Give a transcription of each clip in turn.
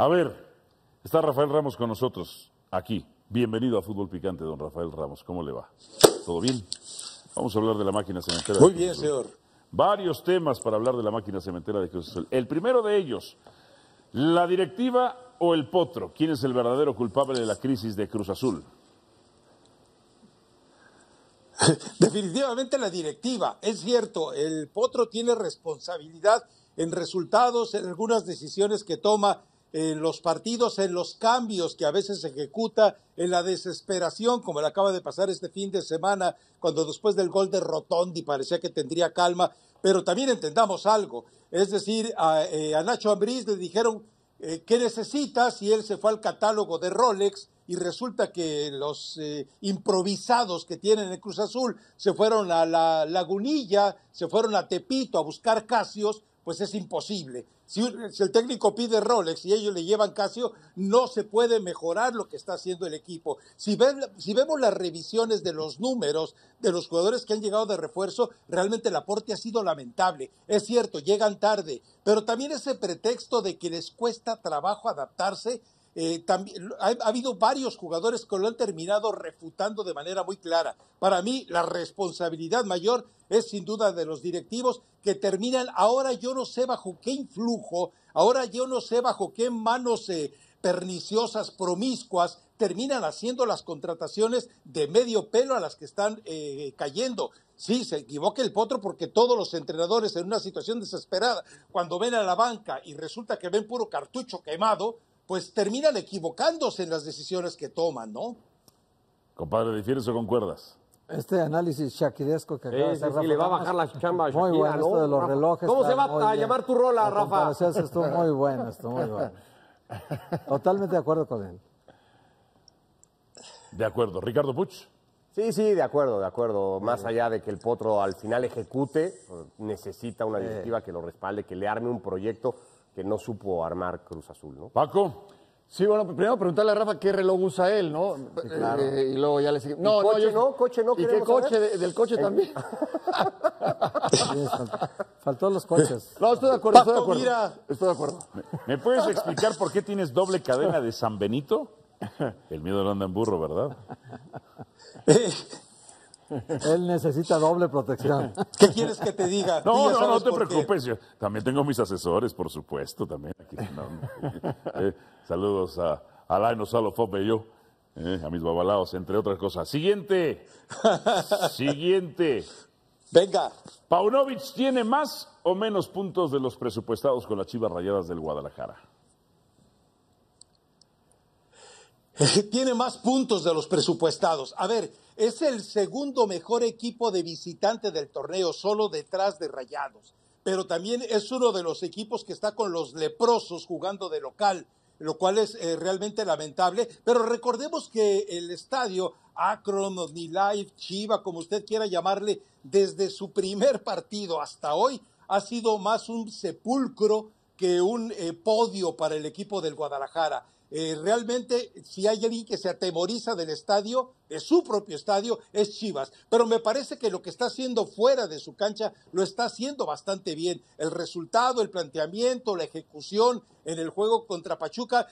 A ver, está Rafael Ramos con nosotros aquí. Bienvenido a Fútbol Picante, don Rafael Ramos. ¿Cómo le va? ¿Todo bien? Vamos a hablar de la máquina cementera. Muy bien, señor. Varios temas para hablar de la máquina cementera de Cruz Azul. El primero de ellos, la directiva o el potro. ¿Quién es el verdadero culpable de la crisis de Cruz Azul? Definitivamente la directiva. Es cierto, el potro tiene responsabilidad en resultados, en algunas decisiones que toma en los partidos, en los cambios que a veces se ejecuta, en la desesperación, como le acaba de pasar este fin de semana, cuando después del gol de Rotondi parecía que tendría calma. Pero también entendamos algo, es decir, a, eh, Nacho Ambriz le dijeron eh, qué necesitas y él se fue al catálogo de Rolex y resulta que los eh, improvisados que tienen en Cruz Azul se fueron a la Lagunilla, se fueron a Tepito a buscar Casios pues es imposible. Si, el técnico pide Rolex y ellos le llevan Casio, no se puede mejorar lo que está haciendo el equipo. si vemos las revisiones de los números de los jugadores que han llegado de refuerzo, realmente el aporte ha sido lamentable. Es cierto, llegan tarde, pero también ese pretexto de que les cuesta trabajo adaptarse eh, también, ha, habido varios jugadores que lo han terminado refutando de manera muy clara. Para mí, la responsabilidad mayor es sin duda de los directivos que terminan, ahora yo no sé bajo qué influjo, ahora yo no sé bajo qué manos eh, perniciosas, promiscuas, terminan haciendo las contrataciones de medio pelo a las que están eh, cayendo. Sí, se equivoca el potro porque todos los entrenadores en una situación desesperada, cuando ven a la banca y resulta que ven puro cartucho quemado, pues terminan equivocándose en las decisiones que toman, ¿no? Compadre, ¿difieres o concuerdas? Este análisis shakiresco que acaba de hacer, sí, le va a bajar la chamba Muy bueno, esto de los relojes. ¿Cómo se va a llamar tu rola, Rafa? Esto muy bueno, esto muy bueno. Totalmente de acuerdo con él. De acuerdo. Ricardo Puch. Sí, sí, de acuerdo, de acuerdo. Más allá de que el potro al final ejecute, pues, necesita una directiva que lo respalde, que le arme un proyecto que no supo armar Cruz Azul, ¿no? Paco. Sí, bueno, pues primero preguntarle a Rafa qué reloj usa él, ¿no? claro. Eh, eh, y luego ya le sigue. No, coche no, yo... no, coche no. ¿Y qué coche? del coche eh. también. Faltó los coches. No, estoy de acuerdo, estoy de acuerdo. Mira. Estoy de acuerdo. ¿Me puedes explicar por qué tienes doble cadena de San Benito? El miedo lo anda en burro, ¿verdad? Él necesita doble protección. ¿Qué quieres que te diga? No, no, no te preocupes. también tengo mis asesores, por supuesto, también. Eh, saludos a Alain Osalo y yo, eh, a mis babalaos, entre otras cosas. Siguiente. Siguiente. Venga. Paunovic tiene más o menos puntos de los presupuestados con las Chivas Rayadas del Guadalajara. Tiene más puntos de los presupuestados. A ver, es el segundo mejor equipo de visitante del torneo, solo detrás de Rayados. Pero también es uno de los equipos que está con los leprosos jugando de local, lo cual es eh, realmente lamentable. Pero recordemos que el estadio Akron, Life, Chiva, como usted quiera llamarle, desde su primer partido hasta hoy, ha sido más un sepulcro que un eh, podio para el equipo del Guadalajara. Eh, realmente, si hay alguien que se atemoriza del estadio, de su propio estadio, es Chivas. Pero me parece que lo que está haciendo fuera de su cancha lo está haciendo bastante bien. El resultado, el planteamiento, la ejecución en el juego contra Pachuca.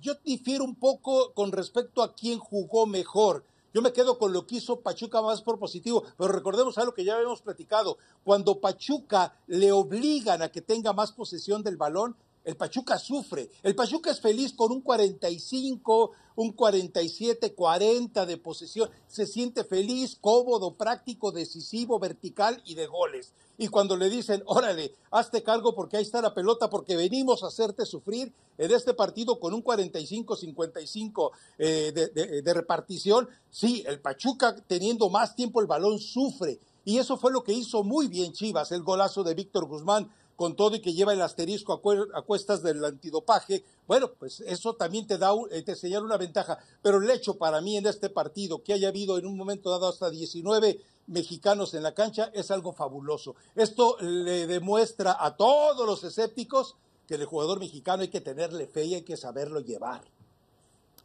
yo difiero un poco con respecto a quién jugó mejor. Yo me quedo con lo que hizo Pachuca más por positivo, pero recordemos algo que ya habíamos platicado. Cuando Pachuca le obligan a que tenga más posesión del balón, el Pachuca sufre. El Pachuca es feliz con un 45, un 47, 40 de posesión. Se siente feliz, cómodo, práctico, decisivo, vertical y de goles. Y cuando le dicen, órale, hazte cargo porque ahí está la pelota, porque venimos a hacerte sufrir en este partido con un 45-55 eh, de repartición, sí, el Pachuca teniendo más tiempo el balón sufre. Y eso fue lo que hizo muy bien Chivas, el golazo de Víctor Guzmán con todo y que lleva el asterisco a, cuestas del antidopaje, bueno, pues eso también te da, eh, te señala una ventaja. Pero el hecho para mí en este partido, que haya habido en un momento dado hasta 19 mexicanos en la cancha, es algo fabuloso. Esto le demuestra a todos los escépticos que el jugador mexicano hay que tenerle fe y hay que saberlo llevar.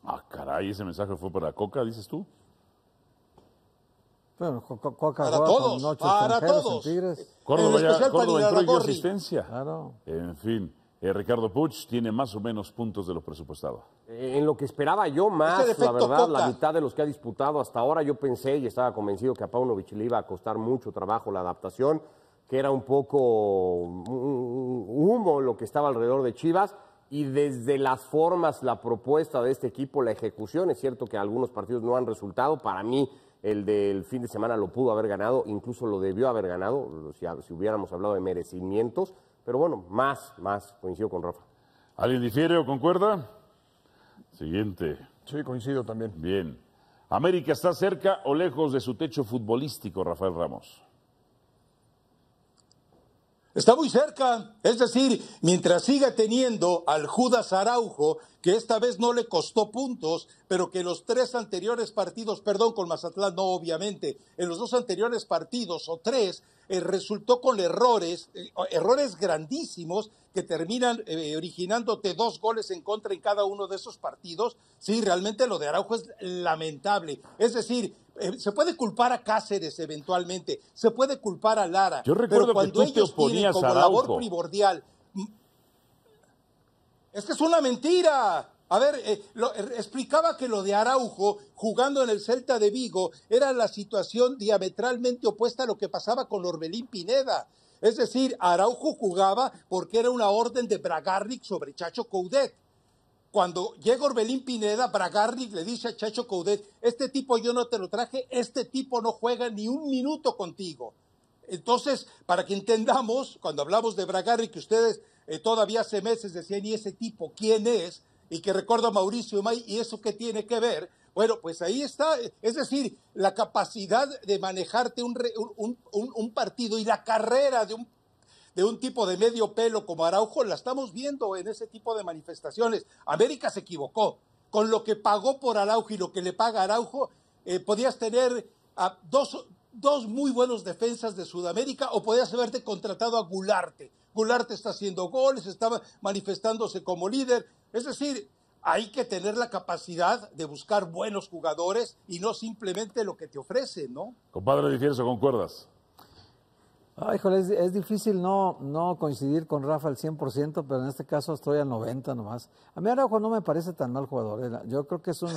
Ah, caray, ese mensaje fue para Coca, dices tú para todos, para todos. En Córdoba, En fin. Eh, Ricardo Puch tiene más o menos puntos de lo presupuestado. Eh, en lo que esperaba yo más, la verdad, la mitad de los que ha disputado hasta ahora, yo pensé y estaba convencido que a Paunovic le iba a costar mucho trabajo la adaptación, que era un poco humo lo que estaba alrededor de Chivas. Y desde las formas, la propuesta de este equipo, la ejecución, es cierto que algunos partidos no han resultado. Para mí, el del fin de semana lo pudo haber ganado, incluso lo debió haber ganado, si, hubiéramos hablado de merecimientos. Pero bueno, más, más, coincido con Rafa. ¿Alguien difiere o concuerda? Siguiente. Sí, coincido también. Bien. ¿América está cerca o lejos de su techo futbolístico, Rafael Ramos? Está muy cerca, es decir, mientras siga teniendo al Judas Araujo, que esta vez no le costó puntos, pero que los tres anteriores partidos, perdón, con Mazatlán no obviamente, en los dos anteriores partidos o tres, eh, resultó con errores, eh, errores grandísimos que terminan eh, originándote dos goles en contra en cada uno de esos partidos, sí, realmente lo de Araujo es lamentable. Es decir, eh, se puede culpar a Cáceres eventualmente, se puede culpar a Lara. Yo recuerdo cuando que tú ellos te tienen como labor primordial. Es que es una mentira. A ver, eh, explicaba que lo de Araujo jugando en el Celta de Vigo era la situación diametralmente opuesta a lo que pasaba con Orbelín Pineda. Es decir, Araujo jugaba porque era una orden de Bragarnik sobre Chacho Coudet. Cuando llega Orbelín Pineda, Bragarnik le dice a Chacho Coudet, este tipo yo no te lo traje, este tipo no juega ni un minuto contigo. Entonces, para que entendamos, cuando hablamos de Bragarnik, que ustedes eh, todavía hace meses decían, ¿y ese tipo quién es? Y que recuerdo a Mauricio May, ¿y eso qué tiene que ver? Bueno, pues ahí está, eh, es decir, la capacidad de manejarte un, partido y la carrera de un de un tipo de medio pelo como Araujo, la estamos viendo en ese tipo de manifestaciones. América se equivocó. Con lo que pagó por Araujo y lo que le paga Araujo, eh, podías tener a dos, dos, muy buenos defensas de Sudamérica o podías haberte contratado a Gularte. Gularte está haciendo goles, estaba manifestándose como líder. Es decir, hay que tener la capacidad de buscar buenos jugadores y no simplemente lo que te ofrece, ¿no? Compadre, ¿difieres o concuerdas? Ay, ah, híjole, es, difícil no, no coincidir con Rafa al 100%, pero en este caso estoy al 90% nomás. A mí Araujo no me parece tan mal jugador. ¿eh? Yo creo que es un,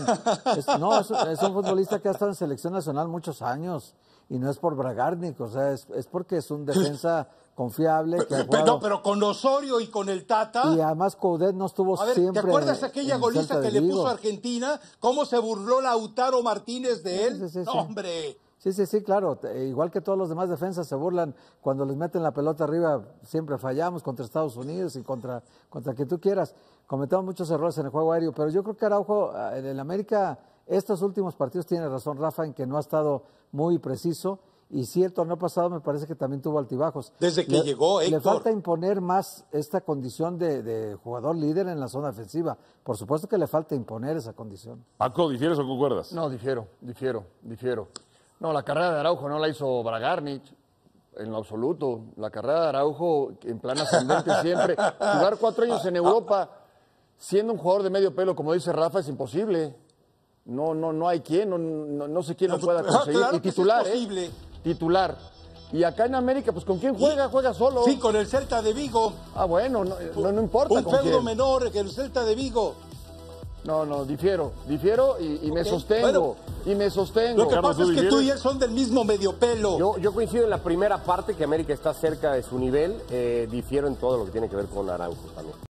no, es, un futbolista que ha estado en selección nacional muchos años y no es por Bragarnik, o sea, es, porque es un defensa confiable. Que pero, no, pero con Osorio y con el Tata. Y además Coudet no estuvo siempre. ¿Te acuerdas aquella goliza que le puso a Argentina? ¿Cómo se burló Lautaro Martínez de él? ¡Hombre! Sí, sí, sí, claro. Igual que todos los demás defensas se burlan cuando les meten la pelota arriba, siempre fallamos contra Estados Unidos y contra, contra quien tú quieras. Cometemos muchos errores en el juego aéreo, pero yo creo que Araujo, ah, en el América, estos últimos partidos tiene razón Rafa en que no ha estado muy preciso y cierto el pasado me parece que también tuvo altibajos. Desde que llegó, Le falta imponer más esta condición de, jugador líder en la zona defensiva Por supuesto que le falta imponer esa condición. Paco, ¿difieres o concuerdas? No, difiero, difiero, difiero. No, la carrera de Araujo no la hizo Bragarnich. En lo absoluto, la carrera de Araujo en plan ascendente siempre. Jugar cuatro años en Europa, siendo un jugador de medio pelo, como dice Rafa, es imposible. No, no, no hay quien, no, no, sé quién lo pueda pues, ah, conseguir. y titular, ¿eh? titular. Y acá en América, pues ¿con quién juega? Juega solo. Sí, con el Celta de Vigo. Ah, bueno, no, eh, importa. Un con menor que el Celta de Vigo. No, no, difiero, difiero y, me sostengo. y me sostengo. Lo que pasa es que tú y él son del mismo medio pelo. Yo, yo, coincido en la primera parte que América está cerca de su nivel. Eh, difiero en todo lo que tiene que ver con Araujo también.